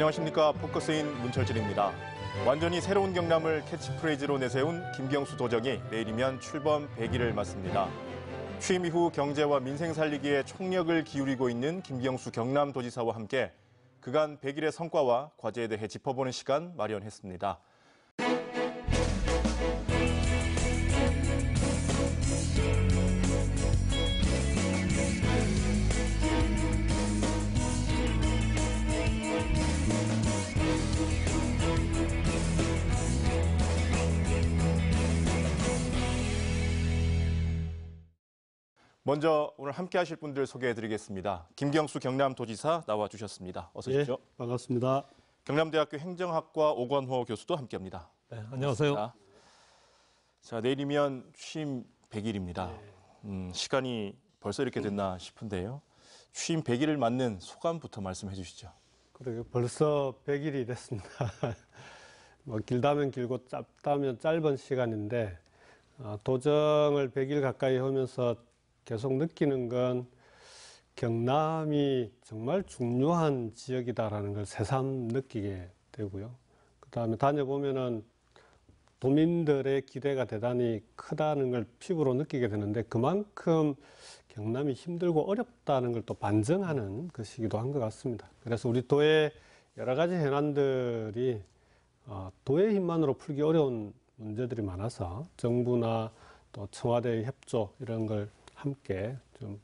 안녕하십니까 포커스인 문철진입니다. 완전히 새로운 경남을 캐치프레이즈로 내세운 김경수 도정이 내일이면 출범 100일을 맞습니다. 취임 이후 경제와 민생 살리기에 총력을 기울이고 있는 김경수 경남도지사와 함께 그간 100일의 성과와 과제에 대해 짚어보는 시간 마련했습니다. 먼저 오늘 함께 하실 분들 소개해 드리겠습니다. 김경수 경남도지사 나와 주셨습니다. 어서 예, 오십시오. 예, 반갑습니다. 경남대학교 행정학과 오관호 교수도 함께 합니다. 네, 안녕하세요. 자, 내일이면 취임 100일입니다. 음, 시간이 벌써 이렇게 됐나 싶은데요. 취임 100일을 맞는 소감부터 말씀해 주시죠. 그러게 벌써 100일이 됐습니다. 뭐 길다면 길고 짧다면 짧은 시간인데 어, 도정을 100일 가까이 하면서 계속 느끼는 건 경남이 정말 중요한 지역이다라는 걸 새삼 느끼게 되고요. 그 다음에 다녀보면은 도민들의 기대가 대단히 크다는 걸 피부로 느끼게 되는데 그만큼 경남이 힘들고 어렵다는 걸 또 반증하는 것이기도 한 것 같습니다. 그래서 우리 도의 여러 가지 현안들이 어, 도의 힘만으로 풀기 어려운 문제들이 많아서 정부나 또 청와대의 협조 이런 걸 함께 좀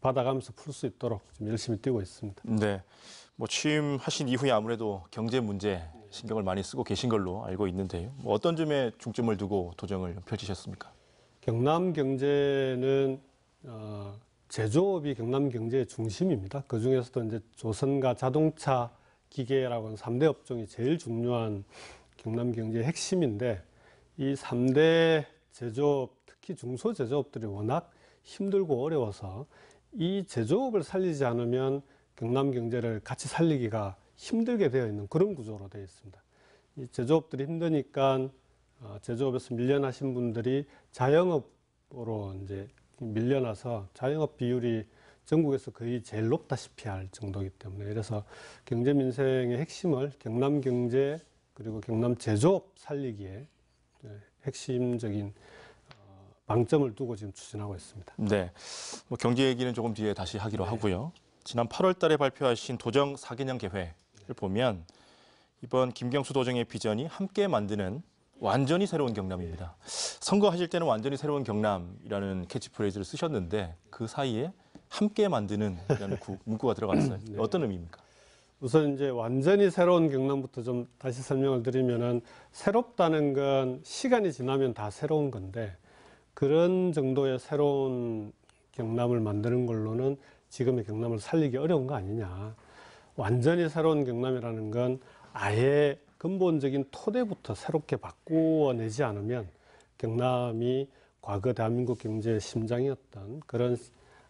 받아가면서 풀 수 있도록 좀 열심히 뛰고 있습니다. 네. 뭐 취임하신 이후에 아무래도 경제 문제 신경을 많이 쓰고 계신 걸로 알고 있는데요. 뭐 어떤 점에 중점을 두고 도정을 펼치셨습니까? 경남 경제는 어, 제조업이 경남 경제의 중심입니다. 그 중에서도 이제 조선과 자동차 기계라고 하는 3대 업종이 제일 중요한 경남 경제의 핵심인데 이 3대 제조업 특히 중소제조업들이 워낙 힘들고 어려워서 이 제조업을 살리지 않으면 경남 경제를 같이 살리기가 힘들게 되어 있는 그런 구조로 되어 있습니다. 이 제조업들이 힘드니까 어, 제조업에서 밀려나신 분들이 자영업으로 이제 밀려나서 자영업 비율이 전국에서 거의 제일 높다시피 할 정도이기 때문에 그래서 경제 민생의 핵심을 경남 경제 그리고 경남 제조업 살리기에 네, 핵심적인 방점을 두고 지금 추진하고 있습니다. 네, 뭐 경제 얘기는 조금 뒤에 다시 하기로 네. 하고요. 지난 8월 달에 발표하신 도정 4개년 계획을 보면 이번 김경수 도정의 비전이 함께 만드는 완전히 새로운 경남입니다. 네. 선거하실 때는 완전히 새로운 경남이라는 캐치프레이즈를 쓰셨는데 그 사이에 함께 만드는 라는 문구가 들어갔어요. 네. 어떤 의미입니까? 우선 이제 완전히 새로운 경남부터 좀 다시 설명을 드리면은 새롭다는 건 시간이 지나면 다 새로운 건데 그런 정도의 새로운 경남을 만드는 걸로는 지금의 경남을 살리기 어려운 거 아니냐. 완전히 새로운 경남이라는 건 아예 근본적인 토대부터 새롭게 바꾸어내지 않으면 경남이 과거 대한민국 경제의 심장이었던 그런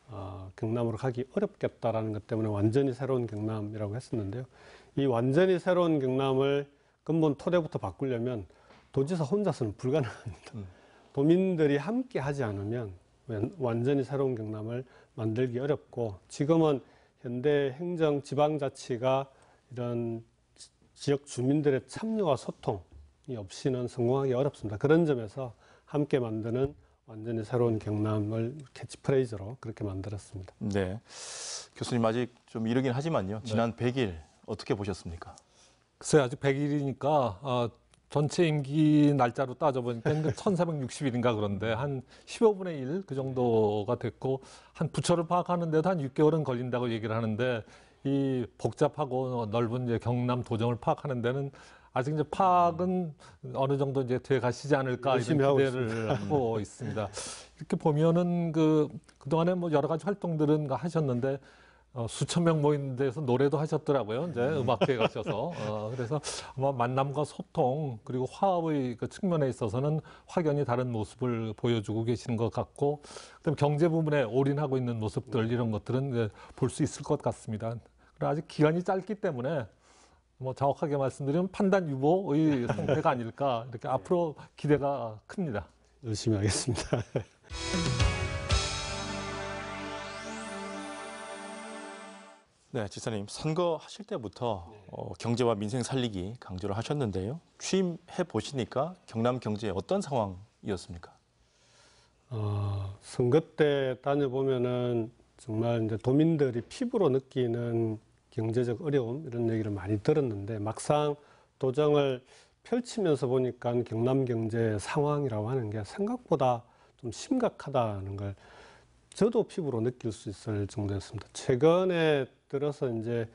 어, 경남으로 가기 어렵겠다라는 것 때문에 완전히 새로운 경남이라고 했었는데요. 이 완전히 새로운 경남을 근본 토대부터 바꾸려면 도지사 혼자서는 불가능합니다. 음. 도민들이 함께 하지 않으면 완전히 새로운 경남을 만들기 어렵고 지금은 현대 행정 지방자치가 이런 지역 주민들의 참여와 소통이 없이는 성공하기 어렵습니다. 그런 점에서 함께 만드는 완전히 새로운 경남을 캐치프레이즈로 그렇게 만들었습니다. 네. 교수님 아직 좀 이르긴 하지만요. 지난 네. 100일 어떻게 보셨습니까? 글쎄 아직 100일이니까 아, 전체 임기 날짜로 따져보니까 1460일인가 그런데 한 15분의 1 그 정도가 됐고 한 부처를 파악하는데도 한 6개월은 걸린다고 얘기를 하는데 이 복잡하고 넓은 이제 경남 도정을 파악하는 데는 아직 이제 파악은 어느 정도 이제 돼 가시지 않을까 이런 기대를 하고 있습니다. 이렇게 보면은 그 그동안에 뭐 여러 가지 활동들은 하셨는데 어, 수천 명 모인 데서 노래도 하셨더라고요. 이제 음. 음악회에 가셔서. 어, 그래서 아마 만남과 소통, 그리고 화합의 그 측면에 있어서는 확연히 다른 모습을 보여주고 계시는 것 같고, 그다음 경제 부분에 올인하고 있는 모습들, 이런 것들은 볼 수 있을 것 같습니다. 아직 기간이 짧기 때문에 뭐 정확하게 말씀드리면 판단 유보의 상태가 아닐까, 이렇게 앞으로 기대가 큽니다. 열심히 하겠습니다. 네, 지사님 선거 하실 때부터 네. 어, 경제와 민생 살리기 강조를 하셨는데요. 취임해 보시니까 경남 경제 어떤 상황이었습니까? 어, 선거 때 다녀보면은 정말 이제 도민들이 피부로 느끼는 경제적 어려움 이런 얘기를 많이 들었는데 막상 도정을 펼치면서 보니까 경남 경제 상황이라고 하는 게 생각보다 좀 심각하다는 걸 저도 피부로 느낄 수 있을 정도였습니다. 최근에 들어서 이제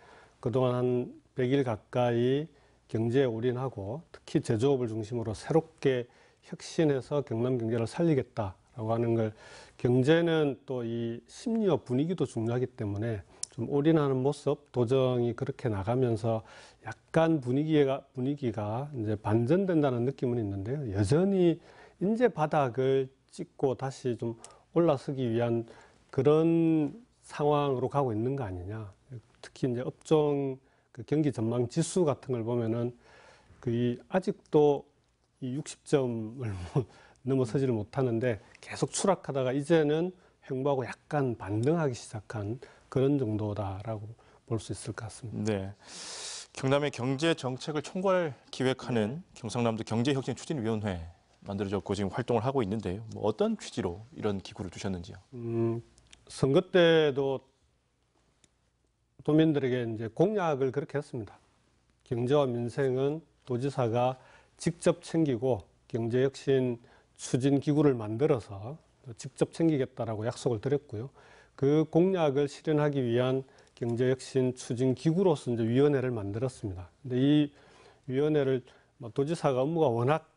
그동안 한 100일 가까이 경제에 올인하고 특히 제조업을 중심으로 새롭게 혁신해서 경남 경제를 살리겠다라고 하는 걸 경제는 또 이 심리와 분위기도 중요하기 때문에 좀 올인하는 모습 도정이 그렇게 나가면서 약간 분위기가 분위기가 이제 반전된다는 느낌은 있는데요. 여전히 인제 바닥을 찍고 다시 좀 올라서기 위한 그런 상황으로 가고 있는 거 아니냐. 특히 이제 업종 그 경기 전망 지수 같은 걸 보면은 그이 아직도 이 60점을 넘어서지를 못하는데 계속 추락하다가 이제는 행보하고 약간 반등하기 시작한 그런 정도다라고 볼 수 있을 것 같습니다. 네. 경남의 경제 정책을 총괄 기획하는 경상남도 경제혁신 추진위원회 만들어졌고 지금 활동을 하고 있는데요. 뭐 어떤 취지로 이런 기구를 두셨는지요? 음, 선거 때도 도민들에게 이제 공약을 그렇게 했습니다. 경제와 민생은 도지사가 직접 챙기고 경제혁신 추진기구를 만들어서 직접 챙기겠다라고 약속을 드렸고요. 그 공약을 실현하기 위한 경제혁신 추진기구로서 이제 위원회를 만들었습니다. 근데 이 위원회를 뭐 도지사가 업무가 워낙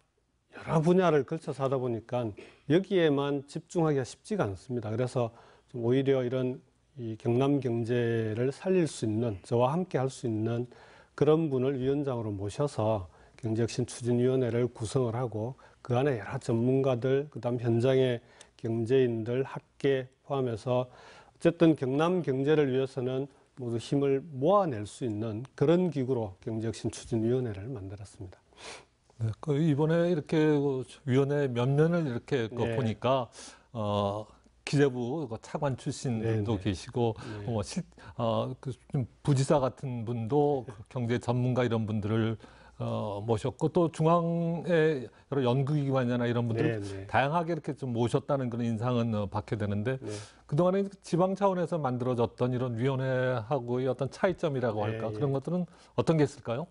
여러 분야를 걸쳐서 하다 보니까 여기에만 집중하기가 쉽지가 않습니다. 그래서 좀 오히려 이런 이 경남 경제를 살릴 수 있는 저와 함께 할 수 있는 그런 분을 위원장으로 모셔서 경제혁신 추진위원회를 구성을 하고 그 안에 여러 전문가들 그다음 현장의 경제인들 학계 포함해서 어쨌든 경남 경제를 위해서는 모두 힘을 모아낼 수 있는 그런 기구로 경제혁신 추진위원회를 만들었습니다. 네, 그 이번에 이렇게 그 위원회 면면을 이렇게 그 네. 보니까 어, 기재부 그 차관 출신도 네 계시고 네. 어, 실, 어, 그 부지사 같은 분도 그 경제 전문가 이런 분들을 어, 모셨고 또 중앙의 여러 연구기관이나 이런 분들 네, 다양하게 이렇게 좀 모셨다는 그런 인상은 어, 받게 되는데 네. 그동안에 지방 차원에서 만들어졌던 이런 위원회하고의 어떤 차이점이라고 할까 예, 예. 그런 것들은 어떤 게 있을까요?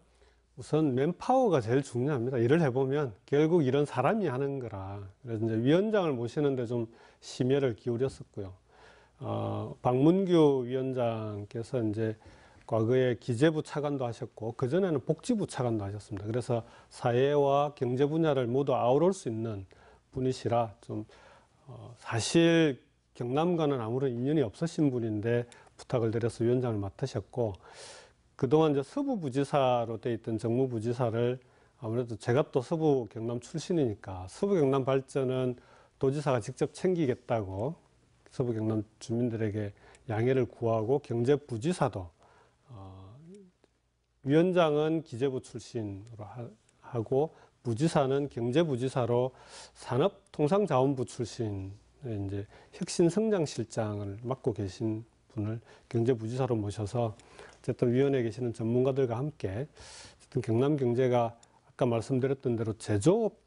우선 맨파워가 제일 중요합니다. 일을 해보면 결국 이런 사람이 하는 거라 그래서 이제 위원장을 모시는데 좀 심혈을 기울였었고요. 어, 박문규 위원장께서 이제 과거에 기재부 차관도 하셨고 그전에는 복지부 차관도 하셨습니다. 그래서 사회와 경제 분야를 모두 아우를 수 있는 분이시라 좀 어, 사실 경남과는 아무런 인연이 없으신 분인데 부탁을 드려서 위원장을 맡으셨고 그동안 이제 서부부지사로 돼 있던 정무부지사를 아무래도 제가 또 서부 경남 출신이니까 서부 경남 발전은 도지사가 직접 챙기겠다고 서부 경남 주민들에게 양해를 구하고 경제부지사도 어, 위원장은 기재부 출신으로 하고 부지사는 경제부지사로 산업통상자원부 출신 이제 혁신성장실장을 맡고 계신 분을 경제부지사로 모셔서 어쨌든 위원회에 계시는 전문가들과 함께 어쨌든 경남 경제가 아까 말씀드렸던 대로 제조업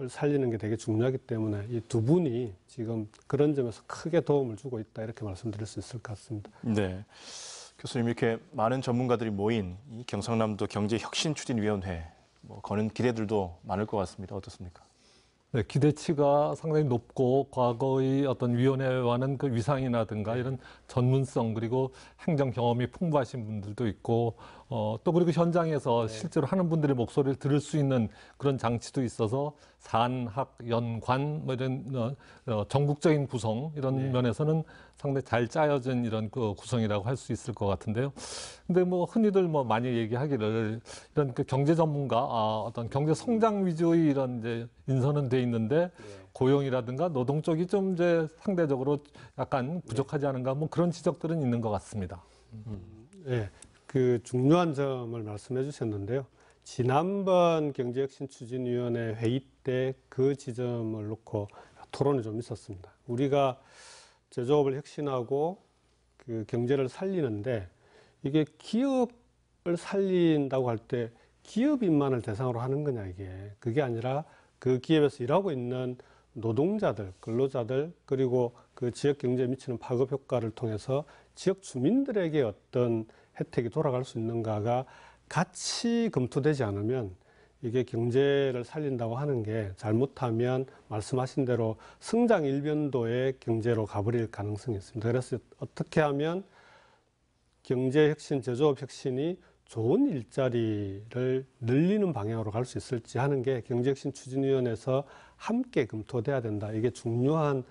을 살리는 게 되게 중요하기 때문에 이 두 분이 지금 그런 점에서 크게 도움을 주고 있다 이렇게 말씀드릴 수 있을 것 같습니다. 네. 교수님 이렇게 많은 전문가들이 모인 이 경상남도 경제혁신추진위원회 뭐 거는 기대들도 많을 것 같습니다. 어떻습니까? 네, 기대치가 상당히 높고 과거의 어떤 위원회와는 그 위상이라든가 이런 전문성 그리고 행정 경험이 풍부하신 분들도 있고 어, 또 그리고 현장에서 네. 실제로 하는 분들의 목소리를 들을 수 있는 그런 장치도 있어서 산학 연관 뭐 이런 어, 어, 전국적인 구성 이런 네. 면에서는 상당히 잘 짜여진 이런 그 구성이라고 할 수 있을 것 같은데요. 근데 뭐 흔히들 뭐 많이 얘기하기를 이런 그 경제 전문가 아, 어떤 경제 성장 위주의 이런 이제 인선은 돼 있는데 네. 고용이라든가 노동 쪽이 좀 이제 상대적으로 약간 네. 부족하지 않은가 뭐 그런 지적들은 있는 것 같습니다. 음. 예. 그 중요한 점을 말씀해 주셨는데요. 지난번 경제혁신 추진위원회 회의 때 그 지점을 놓고 토론이 좀 있었습니다. 우리가 제조업을 혁신하고 그 경제를 살리는데 이게 기업을 살린다고 할 때 기업인만을 대상으로 하는 거냐 이게 그게 아니라 그 기업에서 일하고 있는 노동자들, 근로자들 그리고 그 지역 경제에 미치는 파급 효과를 통해서 지역 주민들에게 어떤 혜택이 돌아갈 수 있는가가 같이 검토되지 않으면 이게 경제를 살린다고 하는 게 잘못하면 말씀하신 대로 성장 일변도의 경제로 가버릴 가능성이 있습니다. 그래서 어떻게 하면 경제 혁신, 제조업 혁신이 좋은 일자리를 늘리는 방향으로 갈 수 있을지 하는 게 경제혁신 추진위원회에서 함께 검토돼야 된다. 이게 중요한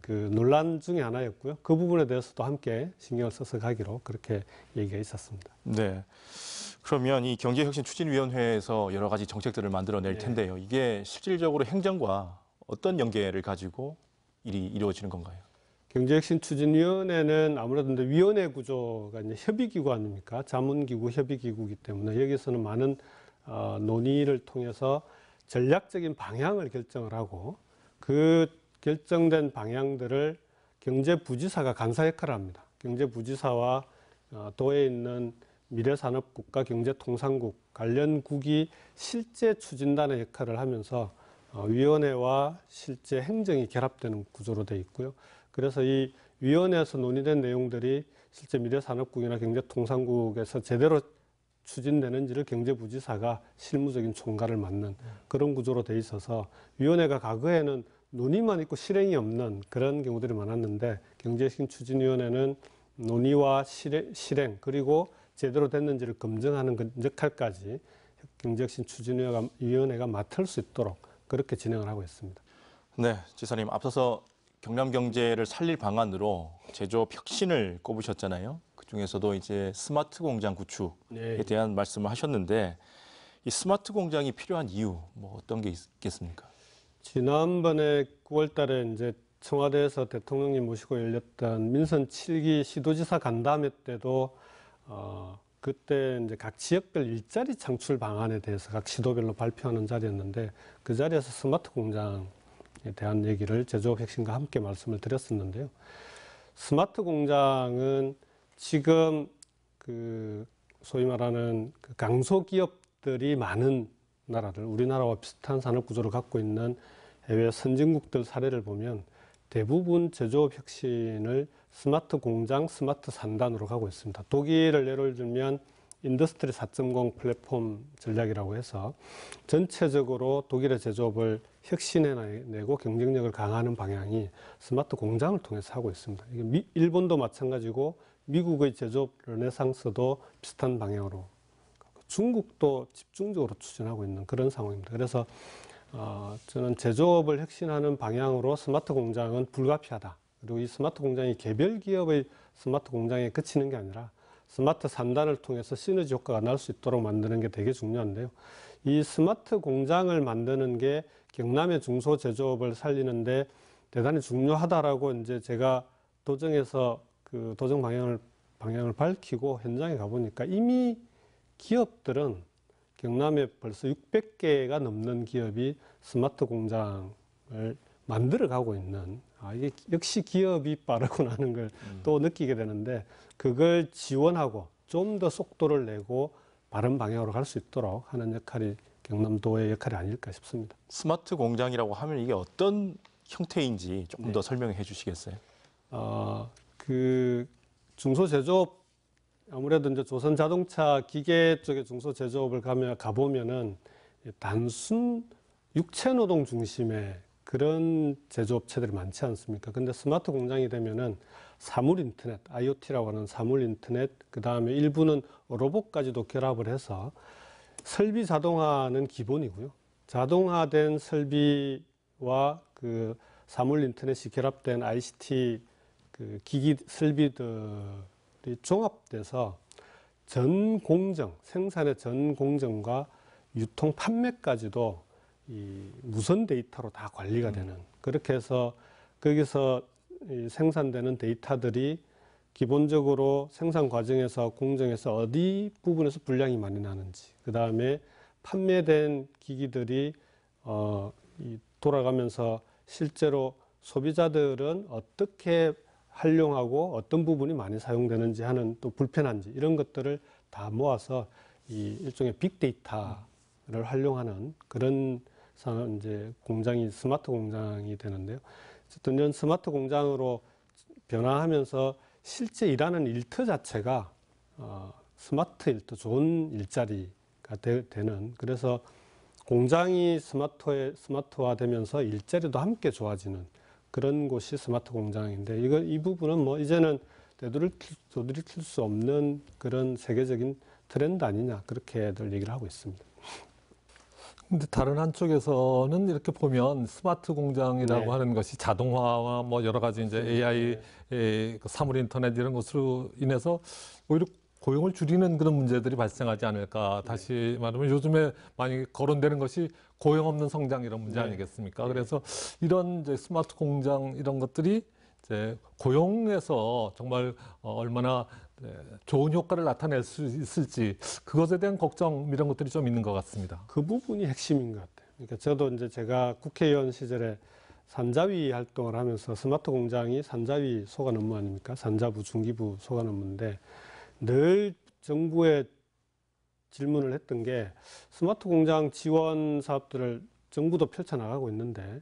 그 논란 중에 하나였고요. 그 부분에 대해서도 함께 신경을 써서 가기로 그렇게 얘기가 있었습니다. 네. 그러면 이 경제혁신추진위원회에서 여러 가지 정책들을 만들어낼 네. 텐데요. 이게 실질적으로 행정과 어떤 연계를 가지고 일이 이루어지는 건가요? 경제혁신추진위원회는 아무래도 이제 위원회 구조가 이제 협의기구 아닙니까? 자문기구, 협의기구이기 때문에 여기서는 많은 어, 논의를 통해서 전략적인 방향을 결정을 하고 그 결정된 방향들을 경제부지사가 간사 역할을 합니다. 경제부지사와 어, 도에 있는 미래산업국과 경제통상국 관련국이 실제 추진단의 역할을 하면서 어, 위원회와 실제 행정이 결합되는 구조로 되어 있고요. 그래서 이 위원회에서 논의된 내용들이 실제 미래산업국이나 경제통상국에서 제대로 추진되는지를 경제부지사가 실무적인 총괄을 맡는 그런 구조로 돼 있어서 위원회가 과거에는 논의만 있고 실행이 없는 그런 경우들이 많았는데 경제혁신 추진위원회는 논의와 실행, 그리고 제대로 됐는지를 검증하는 그 역할까지 경제혁신 추진위원회가 맡을 수 있도록 그렇게 진행을 하고 있습니다. 네, 지사님 앞서서 경남 경제를 살릴 방안으로 제조업 혁신을 꼽으셨잖아요. 그 중에서도 이제 스마트 공장 구축에 네. 대한 말씀을 하셨는데 이 스마트 공장이 필요한 이유 뭐 어떤 게 있겠습니까? 지난번에 9월 달에 이제 청와대에서 대통령님 모시고 열렸던 민선 7기 시도지사 간담회 때도 어 그때 이제 각 지역별 일자리 창출 방안에 대해서 각 시도별로 발표하는 자리였는데 그 자리에서 스마트 공장에 대한 얘기를 제조업 혁신과 함께 말씀을 드렸었는데요. 스마트 공장은 지금 그 소위 말하는 그 강소기업들이 많은 나라를 우리나라와 비슷한 산업 구조를 갖고 있는 해외 선진국들 사례를 보면 대부분 제조업 혁신을 스마트 공장, 스마트 산단으로 가고 있습니다. 독일을 예를 들면 인더스트리 4.0 플랫폼 전략이라고 해서 전체적으로 독일의 제조업을 혁신해내고 경쟁력을 강화하는 방향이 스마트 공장을 통해서 하고 있습니다. 일본도 마찬가지고 미국의 제조업 르네상스도 비슷한 방향으로 중국도 집중적으로 추진하고 있는 그런 상황입니다. 그래서 어, 저는 제조업을 혁신하는 방향으로 스마트 공장은 불가피하다. 그리고 이 스마트 공장이 개별 기업의 스마트 공장에 그치는 게 아니라 스마트 산단을 통해서 시너지 효과가 날 수 있도록 만드는 게 되게 중요한데요. 이 스마트 공장을 만드는 게 경남의 중소제조업을 살리는데 대단히 중요하다라고 이제 제가 도정에서 그 도정 방향을 방향을 밝히고 현장에 가보니까 이미 기업들은 경남에 벌써 600개가 넘는 기업이 스마트 공장을 만들어 가고 있는 아, 이게 역시 기업이 빠르구나 하는 걸또 음. 느끼게 되는데 그걸 지원하고 좀 더 속도를 내고 바른 방향으로 갈 수 있도록 하는 역할이 경남도의 역할이 아닐까 싶습니다. 스마트 공장이라고 하면 이게 어떤 형태인지 조금 네. 더 설명해 주시겠어요? 어, 그 중소제조업 아무래도 이제 조선 자동차 기계 쪽의 중소 제조업을 가면 가보면은 단순 육체 노동 중심의 그런 제조업체들이 많지 않습니까? 근데 스마트 공장이 되면은 사물 인터넷, IoT라고 하는 사물 인터넷, 그 다음에 일부는 로봇까지도 결합을 해서 설비 자동화는 기본이고요. 자동화된 설비와 그 사물 인터넷이 결합된 ICT 그 기기 설비들 종합돼서 전 공정, 생산의 전 공정과 유통 판매까지도 이 무선 데이터로 다 관리가 음. 되는 그렇게 해서 거기서 생산되는 데이터들이 기본적으로 생산 과정에서 공정에서 어디 부분에서 불량이 많이 나는지 그 다음에 판매된 기기들이 어, 돌아가면서 실제로 소비자들은 어떻게 활용하고 어떤 부분이 많이 사용되는지 하는 또 불편한지 이런 것들을 다 모아서 이 일종의 빅데이터를 활용하는 그런 이제 공장이 스마트 공장이 되는데요. 어쨌든 이런 스마트 공장으로 변화하면서 실제 일하는 일터 자체가 어, 스마트 일터, 좋은 일자리가 되, 는 그래서 공장이 스마트에, 스마트화되면서 일자리도 함께 좋아지는 그런 곳이 스마트 공장인데 이거 이 부분은 뭐 이제는 되돌릴, 되돌릴 수 없는 그런 세계적인 트렌드 아니냐 그렇게들 얘기를 하고 있습니다. 근데 다른 한쪽에서는 이렇게 보면 스마트 공장이라고 네. 하는 것이 자동화와 뭐 여러 가지 이제 AI, 네. 예, 그 사물 인터넷 이런 것으로 인해서 오히려 고용을 줄이는 그런 문제들이 발생하지 않을까. 다시 말하면 요즘에 많이 거론되는 것이 고용 없는 성장 이런 문제 네. 아니겠습니까? 네. 그래서 이런 이제 스마트 공장 이런 것들이 이제 고용에서 정말 어, 얼마나 네, 좋은 효과를 나타낼 수 있을지 그것에 대한 걱정 이런 것들이 좀 있는 것 같습니다. 그 부분이 핵심인 것 같아요. 그러니까 저도 이제 제가 국회의원 시절에 산자위 활동을 하면서 스마트 공장이 산자위 소관 업무 아닙니까? 산자부 중기부 소관 업무인데 늘 정부에 질문을 했던 게 스마트 공장 지원 사업들을 정부도 펼쳐나가고 있는데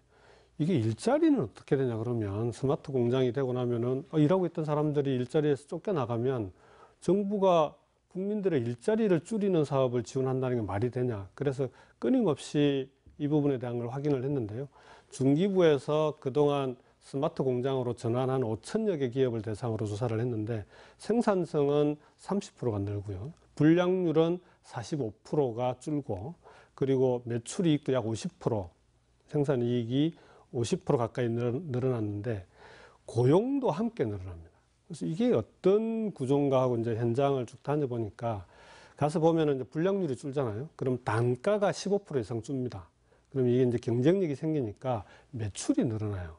이게 일자리는 어떻게 되냐 그러면 스마트 공장이 되고 나면은 어, 일하고 있던 사람들이 일자리에서 쫓겨나가면 정부가 국민들의 일자리를 줄이는 사업을 지원한다는 게 말이 되냐 그래서 끊임없이 이 부분에 대한 걸 확인을 했는데요 중기부에서 그동안 스마트 공장으로 전환한 5천여 개 기업을 대상으로 조사를 했는데 생산성은 30%가 늘고요. 불량률은 45%가 줄고 그리고 매출이익도 약 50% 생산이익이 50% 가까이 늘어났는데 고용도 함께 늘어납니다. 그래서 이게 어떤 구조인가 하고 이제 현장을 쭉 다녀보니까 가서 보면은 이제 불량률이 줄잖아요. 그럼 단가가 15% 이상 줍니다. 그럼 이게 이제 경쟁력이 생기니까 매출이 늘어나요.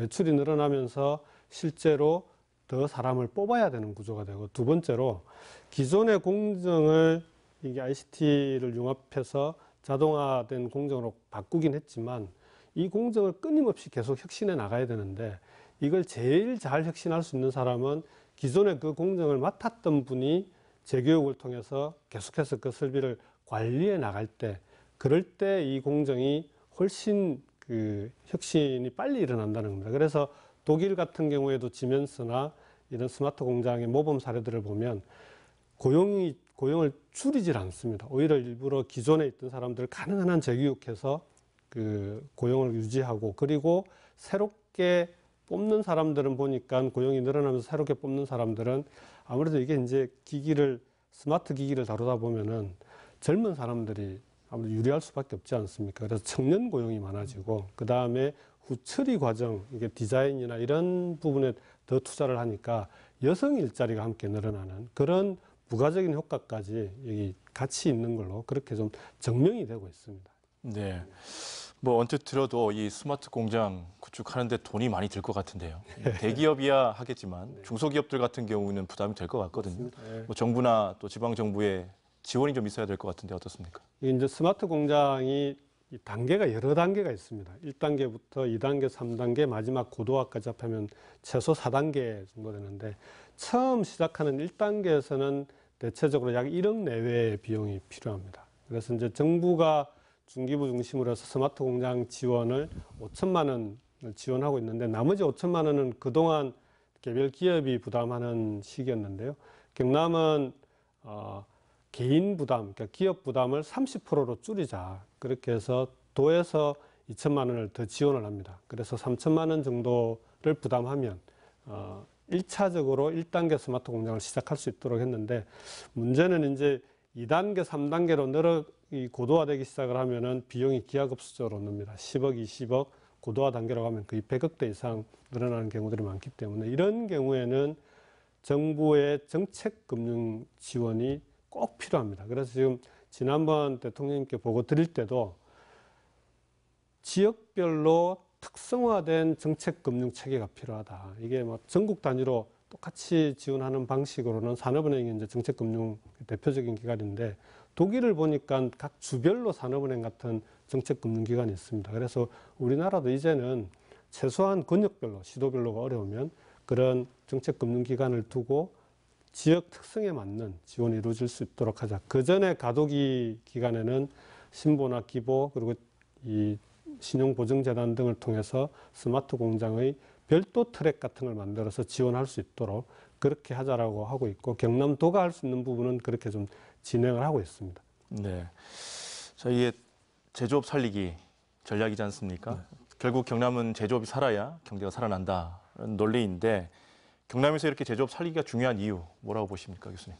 매출이 늘어나면서 실제로 더 사람을 뽑아야 되는 구조가 되고 두 번째로 기존의 공정을 이게 ICT를 융합해서 자동화된 공정으로 바꾸긴 했지만 이 공정을 끊임없이 계속 혁신해 나가야 되는데 이걸 제일 잘 혁신할 수 있는 사람은 기존의 그 공정을 맡았던 분이 재교육을 통해서 계속해서 그 설비를 관리해 나갈 때 그럴 때 이 공정이 훨씬 그 혁신이 빨리 일어난다는 겁니다. 그래서 독일 같은 경우에도 지면서나 이런 스마트 공장의 모범 사례들을 보면 고용이 고용을 줄이질 않습니다. 오히려 일부러 기존에 있던 사람들을 가능한 한 재교육해서 그 고용을 유지하고 그리고 새롭게 뽑는 사람들은 보니까 고용이 늘어나면서 새롭게 뽑는 사람들은 아무래도 이게 이제 기기를 스마트 기기를 다루다 보면은 젊은 사람들이 아무래도 유리할 수밖에 없지 않습니까? 그래서 청년 고용이 많아지고 그 다음에 후처리 과정, 이게 디자인이나 이런 부분에 더 투자를 하니까 여성 일자리가 함께 늘어나는 그런 부가적인 효과까지 여기 같이 있는 걸로 그렇게 좀 증명이 되고 있습니다. 네. 뭐 언뜻 들어도 이 스마트 공장 구축하는데 돈이 많이 들 것 같은데요. 예, 네. 대기업이야 하겠지만 네. 중소기업들 같은 경우는 부담이 될 것 같거든요. 네. 뭐 정부나 또 지방 정부의 지원이 좀 있어야 될 것 같은데 어떻습니까? 이제 스마트 공장이 단계가 여러 단계가 있습니다. 1단계부터 2단계, 3단계, 마지막 고도화까지 합하면 최소 4단계 정도 되는데 처음 시작하는 1단계에서는 대체적으로 약 1억 내외의 비용이 필요합니다. 그래서 이제 정부가 중기부 중심으로 해서 스마트 공장 지원을 5천만 원을 지원하고 있는데 나머지 5천만 원은 그동안 개별 기업이 부담하는 시기였는데요. 경남은 어, 개인 부담, 그러니까 기업 부담을 30%로 줄이자. 그렇게 해서 도에서 2천만 원을 더 지원을 합니다. 그래서 3천만 원 정도를 부담하면 어 1차적으로 1단계 스마트 공장을 시작할 수 있도록 했는데 문제는 이제 2단계, 3단계로 늘어 고도화되기 시작을 하면은 비용이 기하급수적으로 늡니다. 10억, 20억 고도화 단계로 가면 거의 100억대 이상 늘어나는 경우들이 많기 때문에 이런 경우에는 정부의 정책 금융 지원이 꼭 필요합니다. 그래서 지금 지난번 대통령님께 보고 드릴 때도 지역별로 특성화된 정책 금융 체계가 필요하다. 이게 막 뭐 전국 단위로 똑같이 지원하는 방식으로는 산업은행이 이제 정책 금융 대표적인 기관인데 독일을 보니까 각 주별로 산업은행 같은 정책 금융 기관이 있습니다. 그래서 우리나라도 이제는 최소한 권역별로 시도별로가 어려우면 그런 정책 금융 기관을 두고 지역 특성에 맞는 지원이 이루어질 수 있도록 하자. 그 전에 가도기 기간에는 신보나 기보 그리고 이 신용보증재단 등을 통해서 스마트 공장의 별도 트랙 같은 걸 만들어서 지원할 수 있도록 그렇게 하자라고 하고 있고 경남도가 할 수 있는 부분은 그렇게 좀 진행을 하고 있습니다. 네. 자, 이게 제조업 살리기 전략이지 않습니까? 네. 결국 경남은 제조업이 살아야 경제가 살아난다 논리인데 경남에서 이렇게 제조업 살리기가 중요한 이유 뭐라고 보십니까, 교수님?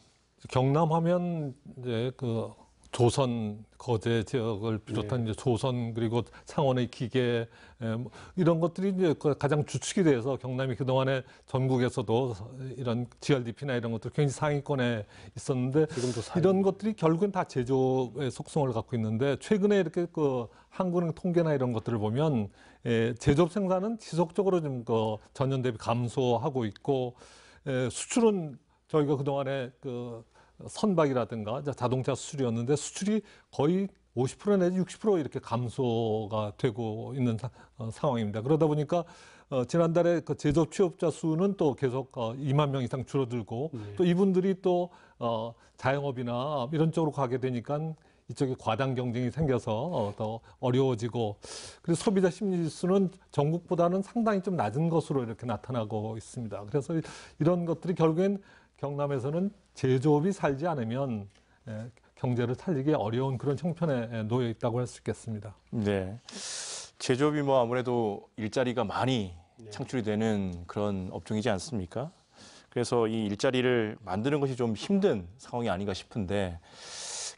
경남하면 이제 그 조선 거제 지역을 비롯한 예. 이제 조선 그리고 창원의 기계 뭐 이런 것들이 이제 그 가장 주축이 돼서 경남이 그동안에 전국에서도 이런 GRDP나 이런 것들 굉장히 상위권에 있었는데 이런 것들이 결국엔 다 제조의 속성을 갖고 있는데 최근에 이렇게 그 한국은 통계나 이런 것들을 보면 예, 제조업 생산은 지속적으로 좀그 전년 대비 감소하고 있고 예, 수출은 저희가 그동안에 그 선박이라든가 자동차 수출이었는데 수출이 거의 50% 내지 60% 이렇게 감소가 되고 있는 사, 어, 상황입니다. 그러다 보니까 어, 지난달에 그 제조 업 취업자 수는 또 계속 어, 2만 명 이상 줄어들고 네. 또 이분들이 또 어, 자영업이나 이런 쪽으로 가게 되니까 이쪽에 과당 경쟁이 생겨서 어, 더 어려워지고 그리고 소비자 심리지수는 전국보다는 상당히 좀 낮은 것으로 이렇게 나타나고 있습니다. 그래서 이런 것들이 결국엔 경남에서는 제조업이 살지 않으면 예, 경제를 살리기 어려운 그런 형편에 예, 놓여 있다고 할 수 있겠습니다. 네. 제조업이 뭐 아무래도 일자리가 많이 네. 창출이 되는 그런 업종이지 않습니까? 그래서 이 일자리를 만드는 것이 좀 힘든 상황이 아닌가 싶은데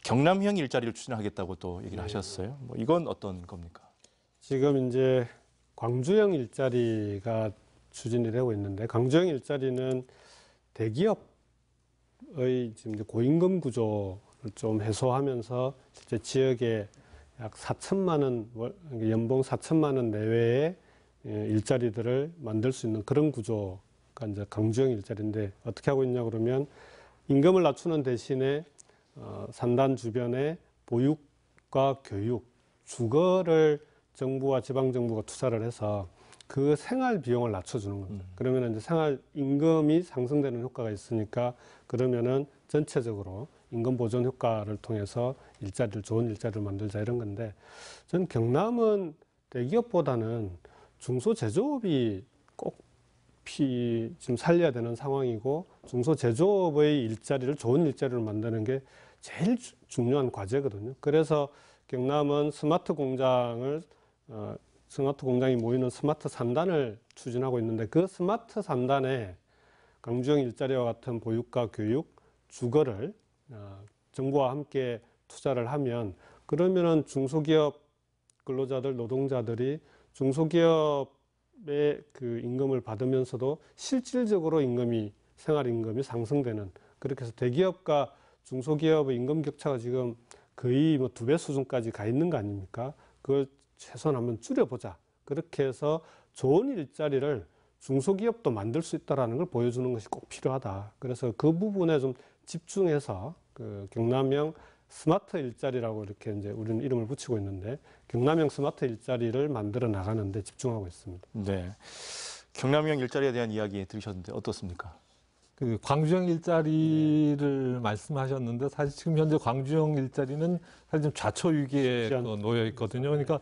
경남형 일자리를 추진하겠다고 또 얘기를 네. 하셨어요. 뭐 이건 어떤 겁니까? 지금 이제 광주형 일자리가 추진이 되고 있는데 광주형 일자리는 대기업 의 지금 고임금 구조를 좀 해소하면서 실제 지역에 약 4천만 원 그러니까 연봉 4천만 원 내외의 예, 일자리들을 만들 수 있는 그런 구조가 이제 강주형 일자리인데 어떻게 하고 있냐 그러면 임금을 낮추는 대신에 어, 산단 주변에 보육과 교육, 주거를 정부와 지방 정부가 투자를 해서 그 생활 비용을 낮춰주는 겁니다. 음. 그러면 이제 생활 임금이 상승되는 효과가 있으니까 그러면은 전체적으로 임금 보존 효과를 통해서 일자리를 좋은 일자리를 만들자 이런 건데 전 경남은 대기업보다는 중소제조업이 꼭 피, 지금 살려야 되는 상황이고 중소제조업의 일자리를 좋은 일자리를 만드는 게 제일 주, 중요한 과제거든요. 그래서 경남은 스마트 공장을 어, 스마트 공장이 모이는 스마트 산단을 추진하고 있는데 그 스마트 산단에 강주형 일자리와 같은 보육과 교육, 주거를 어, 정부와 함께 투자를 하면 그러면은 중소기업 근로자들, 노동자들이 중소기업의 그 임금을 받으면서도 실질적으로 임금이 생활 임금이 상승되는 그렇게 해서 대기업과 중소기업의 임금 격차가 지금 거의 뭐 두 배 수준까지 가 있는 거 아닙니까? 그걸 최소한 한번 줄여보자. 그렇게 해서 좋은 일자리를 중소기업도 만들 수 있다는 걸 보여주는 것이 꼭 필요하다. 그래서 그 부분에 좀 집중해서 그 경남형 스마트 일자리라고 이렇게 이제 우리는 이름을 붙이고 있는데 경남형 스마트 일자리를 만들어 나가는데 집중하고 있습니다. 네. 경남형 일자리에 대한 이야기 들으셨는데 어떻습니까? 그 광주형 일자리를 네. 말씀하셨는데 사실 지금 현재 광주형 일자리는 사실 좀 좌초 위기에 놓여 있거든요. 그러니까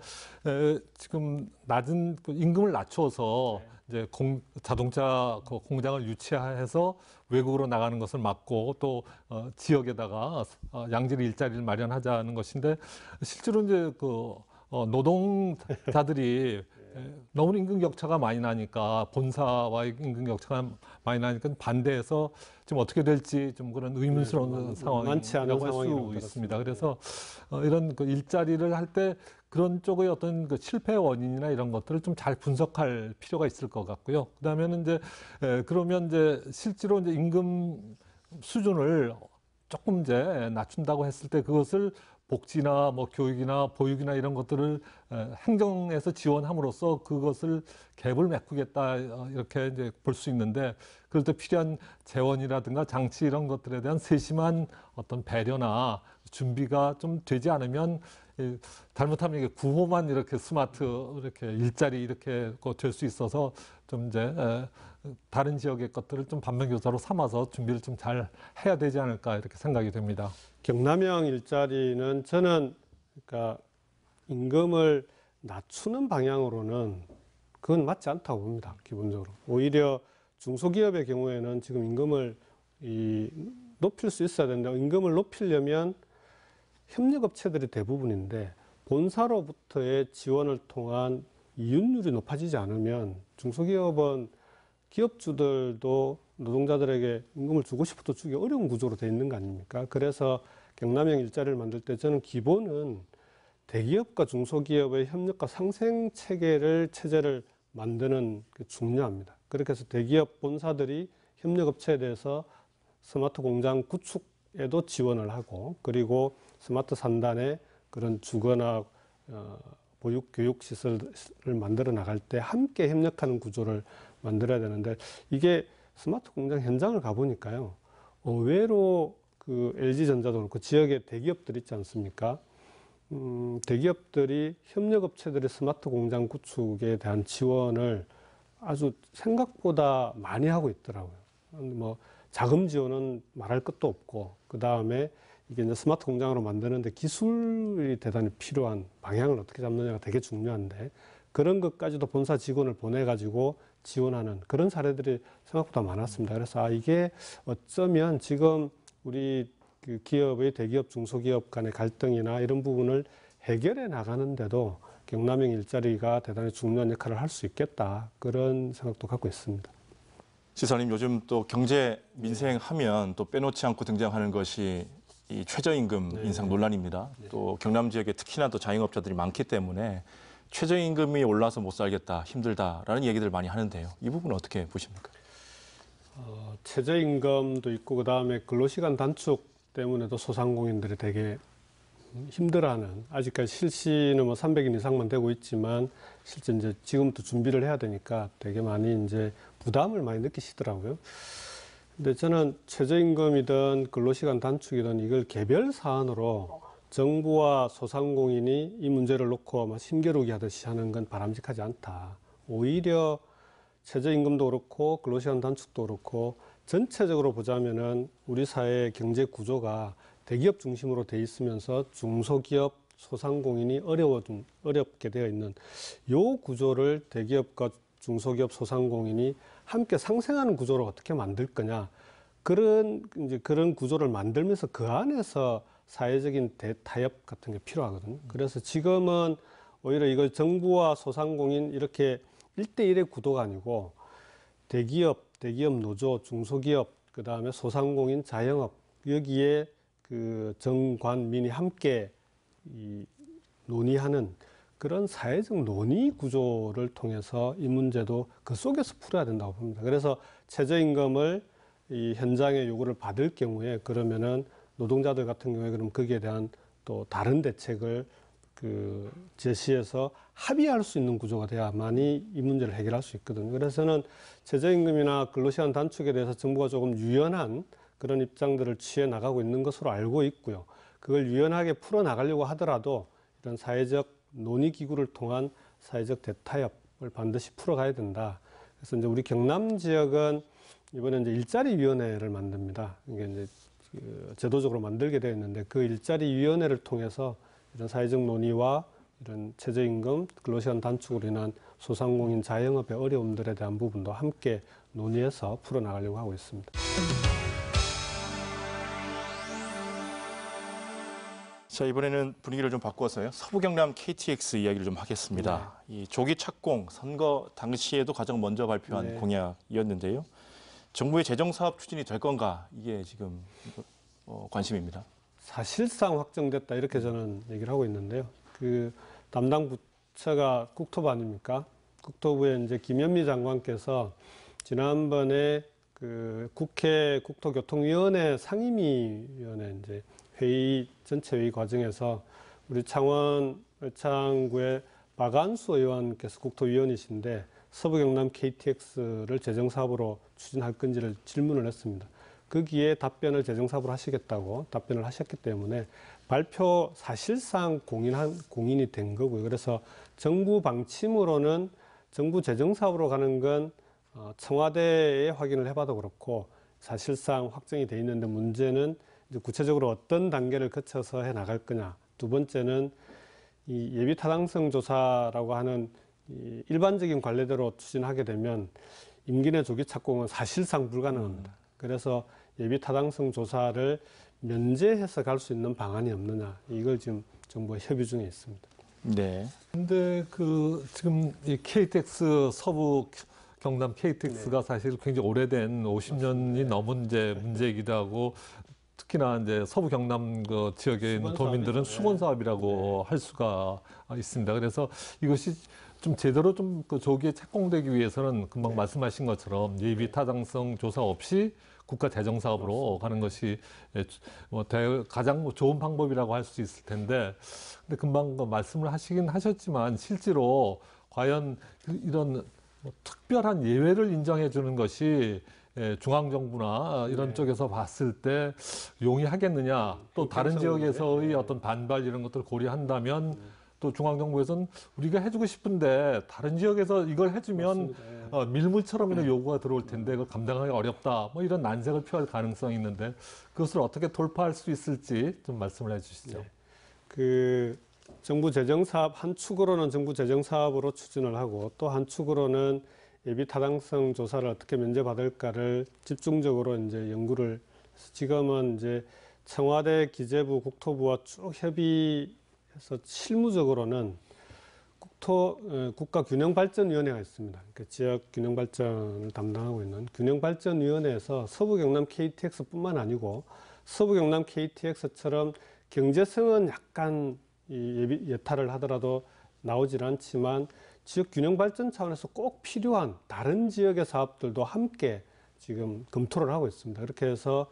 에, 지금 낮은 그 임금을 낮춰서 네. 이제 공, 자동차 그 공장을 유치해서 외국으로 나가는 것을 막고 또 어, 지역에다가 어, 양질 의 일자리를 마련하자는 것인데 실제로 이제 그 어, 노동자들이 예, 너무 임금 격차가 많이 나니까 본사와의 임금 격차가 많이 나니까 반대해서 지금 어떻게 될지 좀 그런 네, 의문스러운 상황이라고 할 수 있습니다. 네. 그래서 어, 이런 그 일자리를 할 때 그런 쪽의 어떤 그 실패 원인이나 이런 것들을 좀 잘 분석할 필요가 있을 것 같고요. 그다음에는 이제 에, 예, 그러면 이제 실제로 이제 임금 수준을 조금 이제 낮춘다고 했을 때 그것을 복지나 뭐 교육이나 보육이나 이런 것들을 행정에서 지원함으로써 그것을 갭을 메꾸겠다 어, 이렇게 이제 볼 수 있는데 그럴 때 필요한 재원이라든가 장치 이런 것들에 대한 세심한 어떤 배려나 준비가 좀 되지 않으면 잘못하면 이게 구호만 이렇게 스마트 어, 이렇게 일자리 이렇게 될 수 있어서 좀 이제 다른 지역의 것들을 좀 반면교사로 삼아서 준비를 좀 잘 해야 되지 않을까 이렇게 생각이 됩니다. 경남형 일자리는 저는 그러니까 임금을 낮추는 방향으로는 그건 맞지 않다고 봅니다. 기본적으로 오히려 중소기업의 경우에는 지금 임금을 이 높일 수 있어야 되는 임금을 높이려면 협력업체들이 대부분인데 본사로부터의 지원을 통한 이윤율이 높아지지 않으면 중소기업은 기업주들도 노동자들에게 임금을 주고 싶어도 주기 어려운 구조로 돼 있는 거 아닙니까? 그래서 경남형 일자리를 만들 때 저는 기본은 대기업과 중소기업의 협력과 상생 체계를 체제를 만드는 게 중요합니다. 그렇게 해서 대기업 본사들이 협력업체에 대해서 스마트 공장 구축에도 지원을 하고 그리고 스마트 산단에 그런 주거나 어, 보육 교육 시설을 만들어 나갈 때 함께 협력하는 구조를 만들어야 되는데 이게 스마트 공장 현장을 가보니까요 의외로 그 LG 전자도 그렇고 지역의 대기업들 있지 않습니까? 음, 대기업들이 협력업체들의 스마트 공장 구축에 대한 지원을 아주 생각보다 많이 하고 있더라고요. 뭐 자금 지원은 말할 것도 없고 그 다음에 이게 이제 스마트 공장으로 만드는데 기술이 대단히 필요한 방향을 어떻게 잡느냐가 되게 중요한데 그런 것까지도 본사 직원을 보내가지고 지원하는 그런 사례들이 생각보다 많았습니다. 그래서 아, 이게 어쩌면 지금 우리 그 기업의 대기업 중소기업 간의 갈등이나 이런 부분을 해결해 나가는데도 경남형 일자리가 대단히 중요한 역할을 할 수 있겠다 그런 생각도 갖고 있습니다. 시사님 요즘 또 경제 민생 하면 또 빼놓지 않고 등장하는 것이 이 최저임금 네. 인상 논란입니다. 네. 또 경남 지역에 특히나 또 자영업자들이 많기 때문에 최저임금이 올라서 못 살겠다, 힘들다라는 얘기들 많이 하는데요. 이 부분 어떻게 보십니까? 어, 최저임금도 있고 그다음에 근로시간 단축 때문에도 소상공인들이 되게 힘들어하는 아직까지 실시는 뭐 300인 이상만 되고 있지만 실제 이제 지금부터 준비를 해야 되니까 되게 많이 이제 부담을 많이 느끼시더라고요. 근데 저는 최저임금이든 근로시간 단축이든 이걸 개별 사안으로 정부와 소상공인이 이 문제를 놓고 막신겨루기 하듯이 하는 건 바람직하지 않다. 오히려 최저임금도 그렇고 근로시간 단축도 그렇고 전체적으로 보자면은 우리 사회의 경제 구조가 대기업 중심으로 돼 있으면서 중소기업 소상공인이 어려워 좀 어렵게 되어 있는 요 구조를 대기업과 중소기업 소상공인이 함께 상생하는 구조를 어떻게 만들 거냐 그런 이제 그런 구조를 만들면서 그 안에서 사회적인 대타협 같은 게 필요하거든요. 그래서 지금은 오히려 이걸 정부와 소상공인 이렇게 일대일의 구도가 아니고 대기업, 대기업 노조, 중소기업, 그 다음에 소상공인, 자영업 여기에 그 정관민이 함께 이 논의하는 그런 사회적 논의 구조를 통해서 이 문제도 그 속에서 풀어야 된다고 봅니다. 그래서 최저임금을 이 현장의 요구를 받을 경우에 그러면은 노동자들 같은 경우에 그럼 거기에 대한 또 다른 대책을 그 제시해서 합의할 수 있는 구조가 돼야만이 이 문제를 해결할 수 있거든요. 그래서는 최저임금이나 근로시간 단축에 대해서 정부가 조금 유연한 그런 입장들을 취해 나가고 있는 것으로 알고 있고요. 그걸 유연하게 풀어 나가려고 하더라도 이런 사회적 논의 기구를 통한 사회적 대타협을 반드시 풀어가야 된다. 그래서 이제 우리 경남 지역은 이번에 이제 일자리 위원회를 만듭니다. 이게 이제 그 제도적으로 만들게 되었는데 그 일자리 위원회를 통해서 이런 사회적 논의와 이런 최저임금, 근로시간 단축으로 인한 소상공인 자영업의 어려움들에 대한 부분도 함께 논의해서 풀어나가려고 하고 있습니다. 자 이번에는 분위기를 좀 바꿔서요. 서부 경남 KTX 이야기를 좀 하겠습니다. 네. 이 조기 착공 선거 당시에도 가장 먼저 발표한 네. 공약이었는데요. 정부의 재정 사업 추진이 될 건가 이게 지금 어, 관심입니다. 사실상 확정됐다 이렇게 저는 얘기를 하고 있는데요. 그 담당 부처가 국토부 아닙니까? 국토부의 이제 김현미 장관께서 지난번에 그 국회 국토교통위원회 상임위원회 이제 회의 전체 회의 과정에서 우리 창원 창구의 박안수 의원께서 국토위원이신데 서부경남 KTX를 재정사업으로 추진할 건지를 질문을 했습니다. 거기에 답변을 재정사업으로 하시겠다고 답변을 하셨기 때문에 발표 사실상 공인한, 공인이 된 거고요. 그래서 정부 방침으로는 정부 재정사업으로 가는 건 어, 청와대에 확인을 해봐도 그렇고 사실상 확정이 돼 있는데 문제는 구체적으로 어떤 단계를 거쳐서 해 나갈 거냐. 두 번째는 이 예비 타당성 조사라고 하는 일반적인 관례대로 추진하게 되면 임기내 조기 착공은 사실상 불가능합니다. 음. 그래서 예비 타당성 조사를 면제해서 갈 수 있는 방안이 없느냐 이걸 지금 정부와 협의 중에 있습니다. 네. 근데 그 지금 이 KTX 서부 경남 KTX가 네. 사실 굉장히 오래된 50년이 넘은 이제 네. 문제이기도 하고 특히나 이제 서부 경남 그 지역에 있는 도민들은 수건 네. 사업이라고 네. 할 수가 있습니다. 그래서 이것이 좀 제대로 좀그 조기에 착공되기 위해서는 금방 네. 말씀하신 것처럼 네. 예비 타당성 조사 없이 국가 재정 사업으로 가는 것이 예, 뭐 가장 뭐 좋은 방법이라고 할 수 있을 텐데 근데 금방 그 말씀을 하시긴 하셨지만 실제로 과연 그 이런 뭐 특별한 예외를 인정해 주는 것이 예, 중앙정부나 이런 네. 쪽에서 봤을 때 용이하겠느냐 또 그 다른 지역에서의 네. 어떤 반발 이런 것들을 고려한다면 네. 또 중앙정부에서는 우리가 해주고 싶은데 다른 지역에서 이걸 해주면 네. 어, 밀물처럼이나 네. 요구가 들어올 텐데 그걸 감당하기 어렵다 뭐 이런 난색을 표할 가능성이 있는데 그것을 어떻게 돌파할 수 있을지 좀 말씀을 해주시죠. 그 정부 재정 사업 한 축으로는 정부 재정 사업으로 추진을 하고 또 한 축으로는 예비 타당성 조사를 어떻게 면제받을까를 집중적으로 이제 연구를 지금은 이제 청와대 기재부 국토부와 쭉 협의해서 실무적으로는 국토 국가균형발전위원회가 있습니다. 그러니까 지역 균형발전을 담당하고 있는 균형발전위원회에서 서부경남 KTX뿐만 아니고 서부경남 KTX처럼 경제성은 약간 예비, 예타를 하더라도 나오질 않지만 지역 균형 발전 차원에서 꼭 필요한 다른 지역의 사업들도 함께 지금 검토를 하고 있습니다. 그렇게 해서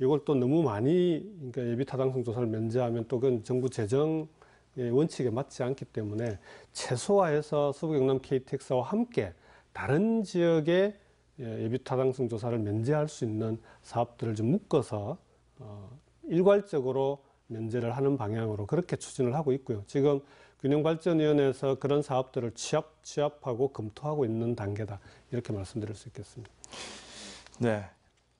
이걸 또 너무 많이 그러니까 예비 타당성 조사를 면제하면 또 그건 정부 재정 의 원칙에 맞지 않기 때문에 최소화해서 서부 경남 KTX와 함께 다른 지역의 예비 타당성 조사를 면제할 수 있는 사업들을 좀 묶어서 어, 일괄적으로 면제를 하는 방향으로 그렇게 추진을 하고 있고요. 지금 균형발전위원회에서 그런 사업들을 취합, 취합하고 검토하고 있는 단계다. 이렇게 말씀드릴 수 있겠습니다. 네.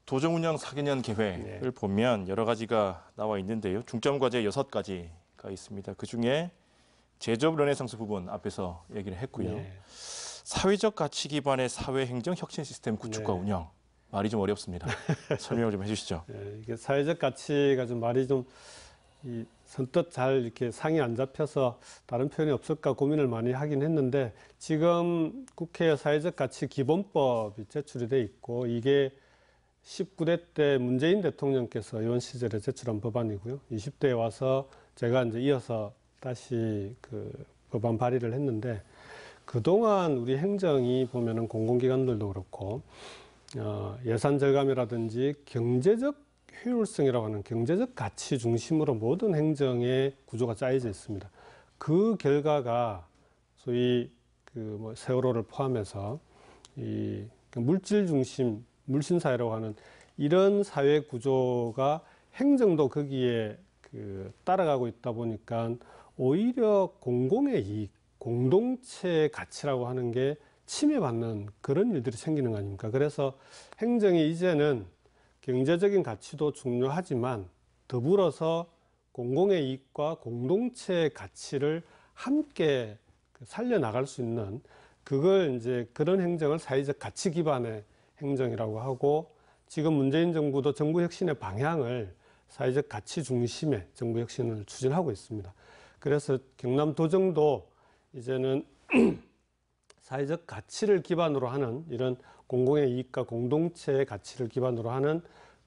도정운영 4개년 계획을 네. 보면 여러 가지가 나와 있는데요. 중점과제 6가지가 있습니다. 그중에 제조업 련해상수 부분 앞에서 얘기를 했고요. 네. 사회적 가치 기반의 사회행정 혁신 시스템 구축과 네. 운영. 말이 좀 어렵습니다. 설명을 좀 해주시죠. 네, 이게 사회적 가치가 좀 말이 좀 선뜻 잘 이렇게 상이 안 잡혀서 다른 표현이 없을까 고민을 많이 하긴 했는데 지금 국회 사회적 가치 기본법이 제출이 돼 있고 이게 19대 때 문재인 대통령께서 의원 시절에 제출한 법안이고요. 20대에 와서 제가 이제 이어서 다시 그 법안 발의를 했는데 그동안 우리 행정이 보면은 공공기관들도 그렇고 어, 예산 절감이라든지 경제적 효율성이라고 하는 경제적 가치 중심으로 모든 행정의 구조가 짜여져 있습니다. 그 결과가 소위 그 뭐 세월호를 포함해서 이 그 물질 중심 물신 사회라고 하는 이런 사회 구조가 행정도 거기에 그 따라가고 있다 보니까 오히려 공공의 이익, 공동체의 가치라고 하는 게 침해받는 그런 일들이 생기는 거 아닙니까? 그래서 행정이 이제는 경제적인 가치도 중요하지만 더불어서 공공의 이익과 공동체의 가치를 함께 그 살려나갈 수 있는 그걸 이제 그런 행정을 사회적 가치 기반의 행정이라고 하고 지금 문재인 정부도 정부 혁신의 방향을 사회적 가치 중심의 정부 혁신을 추진하고 있습니다. 그래서 경남 도정도 이제는 사회적 가치를 기반으로 하는 이런 공공의 이익과 공동체의 가치를 기반으로 하는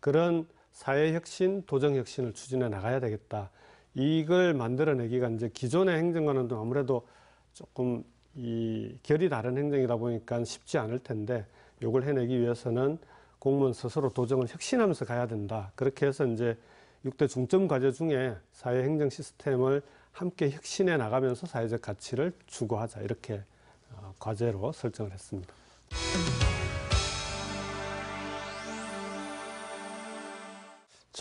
그런 사회혁신, 도정혁신을 추진해 나가야 되겠다. 이걸 만들어내기가 이제 기존의 행정과는 좀 아무래도 조금 이 결이 다른 행정이다 보니까 쉽지 않을 텐데 요걸 해내기 위해서는 공무원 스스로 도정을 혁신하면서 가야 된다. 그렇게 해서 이제 6대 중점 과제 중에 사회 행정 시스템을 함께 혁신해 나가면서 사회적 가치를 추구하자 이렇게 어, 과제로 설정을 했습니다.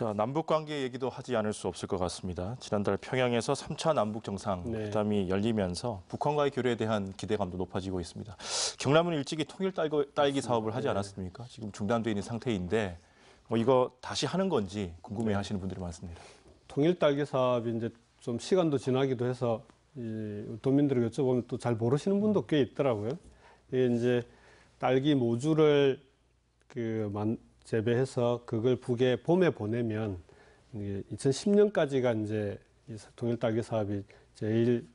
자, 남북 관계 얘기도 하지 않을 수 없을 것 같습니다. 지난달 평양에서 3차 남북 정상 네. 회담이 네. 열리면서 북한과의 교류에 대한 기대감도 높아지고 있습니다. 경남은 일찍이 통일 딸기, 딸기 사업을 하지 네. 않았습니까? 지금 중단돼 있는 상태인데 뭐 이거 다시 하는 건지 궁금해 네. 하시는 분들이 많습니다. 통일 딸기 사업이 이제 좀 시간도 지나기도 해서 이 도민들에게 여쭤보면 또잘 모르시는 분도 꽤 있더라고요. 이게 이제 딸기 모주를 그 만, 재배해서 그걸 북에 봄에 보내면 2010년까지가 이제 동일 딸기 사업이 제일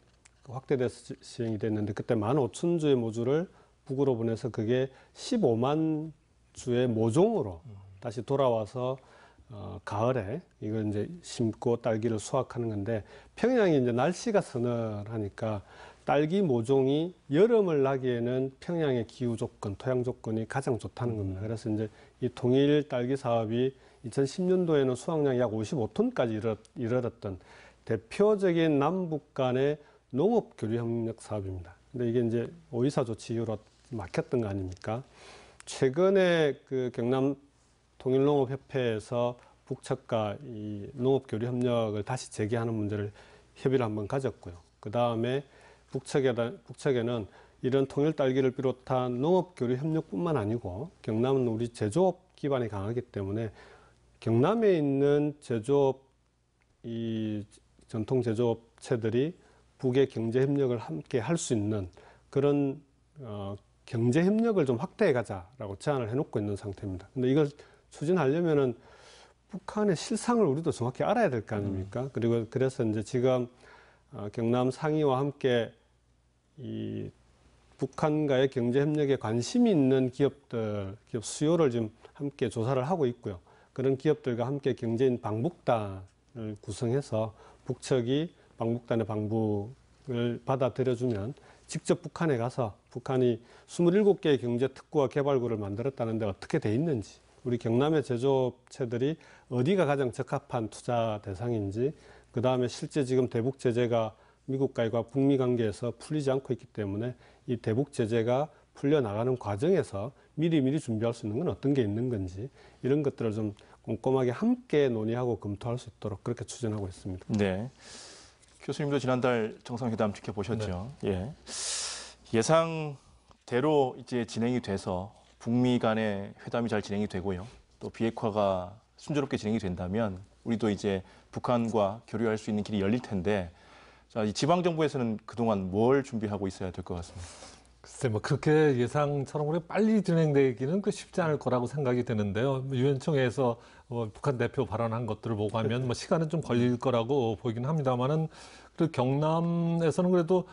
확대돼서 시행이 됐는데 그때 15,000주의 모주를 북으로 보내서 그게 15만 주의 모종으로 다시 돌아와서 어, 가을에 이걸 이제 심고 딸기를 수확하는 건데 평양이 이제 날씨가 서늘하니까 딸기 모종이 여름을 나기에는 평양의 기후 조건, 토양 조건이 가장 좋다는 음. 겁니다. 그래서 이제 이통일 딸기 사업이 2010년도에는 수확량이 약 55톤까지 이르렀던 대표적인 남북 간의 농업 교류 협력 사업입니다. 근데 이게 이제 오이사 조치 이후로 막혔던 거 아닙니까? 최근에 그 경남 통일농업협회에서 북측과 이 농업 교류 협력을 다시 재개하는 문제를 협의를 한번 가졌고요. 그 다음에 북측에, 북측에는 이런 통일 딸기를 비롯한 농업 교류 협력뿐만 아니고 경남은 우리 제조업 기반이 강하기 때문에 경남에 있는 제조업 이 전통 제조업체들이 북의 경제 협력을 함께 할 수 있는 그런 어, 경제 협력을 좀 확대해 가자라고 제안을 해놓고 있는 상태입니다. 근데 이걸 추진하려면은 북한의 실상을 우리도 정확히 알아야 될 거 아닙니까? 음. 그리고 그래서 이제 지금 어, 경남 상의와 함께 이 북한과의 경제 협력에 관심이 있는 기업들, 기업 수요를 지금 함께 조사를 하고 있고요. 그런 기업들과 함께 경제인 방북단을 구성해서 북측이 방북단의 방북을 받아들여주면 직접 북한에 가서 북한이 27개의 경제특구와 개발구를 만들었다는데 어떻게 돼 있는지 우리 경남의 제조업체들이 어디가 가장 적합한 투자 대상인지 그 다음에 실제 지금 대북 제재가 미국과의 북미 관계에서 풀리지 않고 있기 때문에 이 대북 제재가 풀려나가는 과정에서 미리미리 준비할 수 있는 건 어떤 게 있는 건지 이런 것들을 좀 꼼꼼하게 함께 논의하고 검토할 수 있도록 그렇게 추진하고 있습니다. 네. 교수님도 지난달 정상회담 지켜보셨죠. 네. 예. 예상대로 이제 진행이 돼서 북미 간의 회담이 잘 진행이 되고요. 또 비핵화가 순조롭게 진행이 된다면 우리도 이제 북한과 교류할 수 있는 길이 열릴 텐데 자, 이 지방 정부에서는 그동안 뭘 준비하고 있어야 될 것 같습니다. 글쎄 뭐 그렇게 예상처럼 그래 빨리 진행되기는 그 쉽지 않을 거라고 생각이 되는데요. 뭐 유엔총회에서 뭐 북한 대표 발언한 것들을 보고 하면 뭐 시간은 좀 걸릴 거라고 보이긴 합니다만은 그 경남에서는 그래도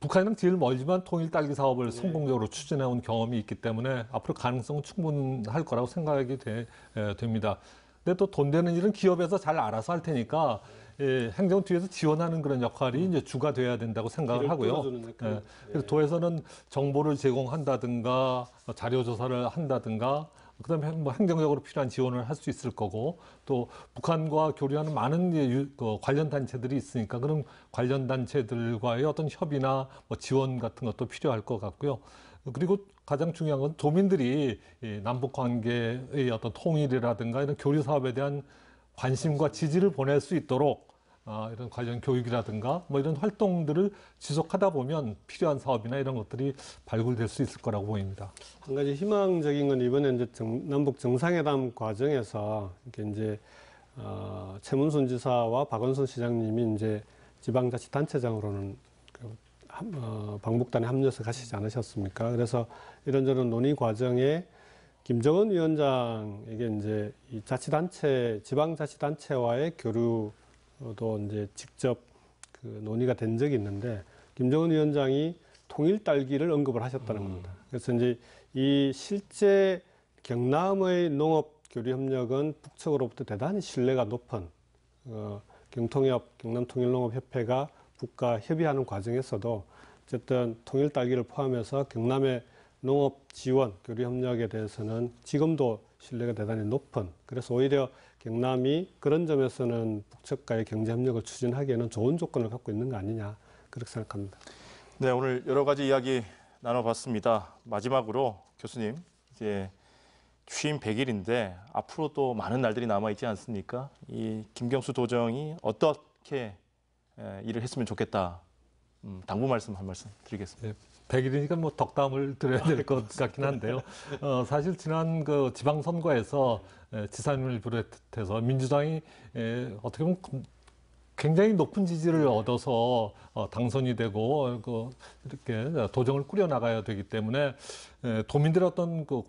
북한이 제일 멀지만 통일 딸기 사업을 네. 성공적으로 추진해온 경험이 있기 때문에 앞으로 가능성은 충분할 거라고 생각이 되, 에, 됩니다. 근데 또 돈 되는 일은 기업에서 잘 알아서 할 테니까 예, 행정뒤에서 지원하는 그런 역할이 음. 이제 주가 돼야 된다고 생각을 하고요. 예, 그래서 예. 도에서는 정보를 제공한다든가 어, 자료 조사를 한다든가 그다음에 뭐 행정적으로 필요한 지원을 할 수 있을 거고 또 북한과 교류하는 많은 유, 그 관련 단체들이 있으니까 그런 관련 단체들과의 어떤 협의나 뭐 지원 같은 것도 필요할 것 같고요. 그리고 가장 중요한 건 도민들이 남북 관계의 어떤 통일이라든가 이런 교류 사업에 대한 관심과 지지를 보낼 수 있도록 아, 이런 관련 교육이라든가 뭐 이런 활동들을 지속하다 보면 필요한 사업이나 이런 것들이 발굴될 수 있을 거라고 보입니다. 한 가지 희망적인 건 이번에 이제 정, 남북 정상회담 과정에서 이렇게 이제 어, 최문순 지사와 박원순 시장님이 이제 지방자치단체장으로는 그, 어, 방북단에 합류해서 가시지 않으셨습니까? 그래서 이런저런 논의 과정에 김정은 위원장에게 이제 이 자치단체, 지방자치단체와의 교류도 이제 직접 그 논의가 된 적이 있는데 김정은 위원장이 통일 딸기를 언급을 하셨다는 음. 겁니다. 그래서 이제 이 실제 경남의 농업 교류 협력은 북측으로부터 대단히 신뢰가 높은 어, 경통협 경남통일농업협회가 북과 협의하는 과정에서도 어쨌든 통일 딸기를 포함해서 경남의 농업 지원 교류 협력에 대해서는 지금도 신뢰가 대단히 높은 그래서 오히려 경남이 그런 점에서는 북측과의 경제 협력을 추진하기에는 좋은 조건을 갖고 있는 거 아니냐 그렇게 생각합니다. 네 오늘 여러 가지 이야기 나눠봤습니다. 마지막으로 교수님 이제 취임 100일인데 앞으로 또 많은 날들이 남아 있지 않습니까? 이 김경수 도정이 어떻게 일을 했으면 좋겠다. 음, 당부 말씀 한 말씀 드리겠습니다. 네. 100일이니까 뭐 덕담을 드려야 될 것 같긴 한데요. 어, 사실 지난 그 지방선거에서 지산을 비롯해서 민주당이 에, 어떻게 보면 굉장히 높은 지지를 얻어서 어, 당선이 되고 어, 그 이렇게 도정을 꾸려 나가야 되기 때문에 도민들의 어떤 그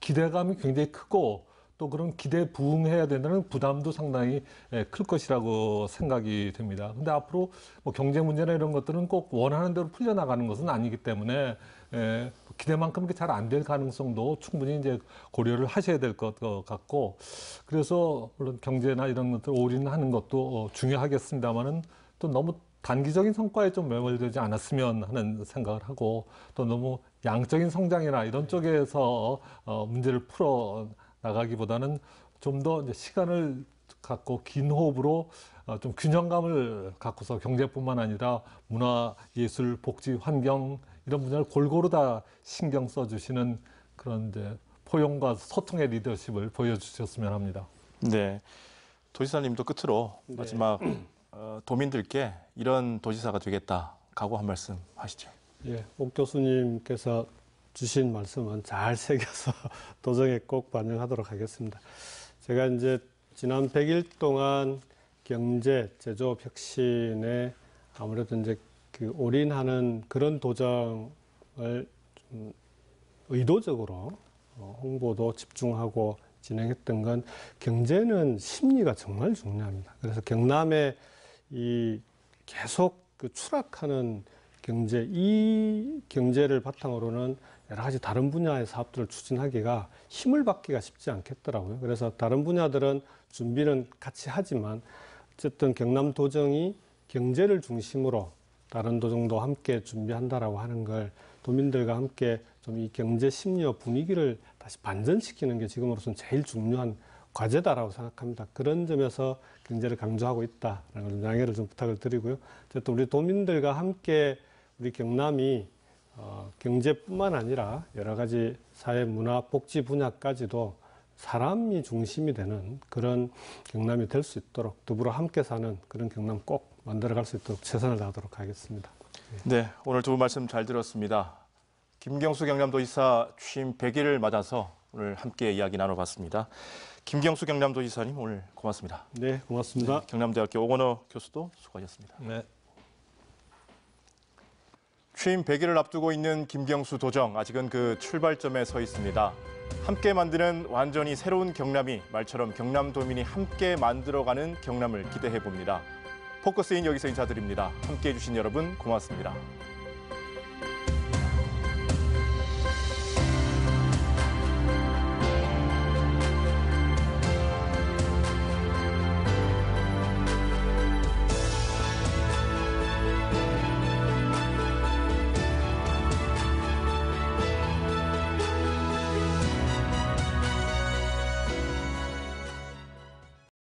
기대감이 굉장히 크고 또 그런 기대 부응해야 된다는 부담도 상당히 예, 클 것이라고 생각이 됩니다. 근데 앞으로 뭐 경제 문제나 이런 것들은 꼭 원하는 대로 풀려나가는 것은 아니기 때문에 예, 기대만큼 잘 안 될 가능성도 충분히 이제 고려를 하셔야 될 것 같고 그래서 물론 경제나 이런 것들 올인하는 것도 어, 중요하겠습니다만은 또 너무 단기적인 성과에 좀 매몰되지 않았으면 하는 생각을 하고 또 너무 양적인 성장이나 이런 쪽에서 어, 문제를 풀어 나가기보다는 좀 더 시간을 갖고 긴 호흡으로 어, 좀 균형감을 갖고서 경제뿐만 아니라 문화, 예술, 복지, 환경 이런 분야를 골고루 다 신경 써주시는 그런 이제 포용과 소통의 리더십을 보여주셨으면 합니다. 네. 도지사님도 끝으로 네. 마지막 어, 도민들께 이런 도지사가 되겠다 각오 한 말씀 하시죠. 예, 옥 교수님께서 주신 말씀은 잘 새겨서 도정에 꼭 반영하도록 하겠습니다. 제가 이제 지난 100일 동안 경제, 제조업 혁신에 아무래도 이제 그 올인하는 그런 도정을 의도적으로 어, 홍보도 집중하고 진행했던 건 경제는 심리가 정말 중요합니다. 그래서 경남의 이 계속 그 추락하는 경제, 이 경제를 바탕으로는 여러 가지 다른 분야의 사업들을 추진하기가 힘을 받기가 쉽지 않겠더라고요. 그래서 다른 분야들은 준비는 같이 하지만 어쨌든 경남도정이 경제를 중심으로 다른 도정도 함께 준비한다라고 하는 걸 도민들과 함께 좀 이 경제 심리와 분위기를 다시 반전시키는 게지금으로서 제일 중요한 과제다라고 생각합니다. 그런 점에서 경제를 강조하고 있다라는 걸 양해를 좀 부탁을 드리고요. 어쨌든 우리 도민들과 함께 우리 경남이 어, 경제뿐만 아니라 여러 가지 사회 문화 복지 분야까지도 사람이 중심이 되는 그런 경남이 될 수 있도록 더불어 함께 사는 그런 경남 꼭 만들어갈 수 있도록 최선을 다하도록 하겠습니다. 예. 네, 오늘 두 분 말씀 잘 들었습니다. 김경수 경남도지사 취임 100일을 맞아서 오늘 함께 이야기 나눠봤습니다. 김경수 경남도지사님 오늘 고맙습니다. 네, 고맙습니다. 네, 경남대학교 오건호 교수도 수고하셨습니다. 네. 취임 100일을 앞두고 있는 김경수 도정 아직은 그 출발점에 서 있습니다. 함께 만드는 완전히 새로운 경남이 말처럼 경남도민이 함께 만들어가는 경남을 기대해 봅니다. 포커스인 여기서 인사드립니다. 함께해 주신 여러분 고맙습니다.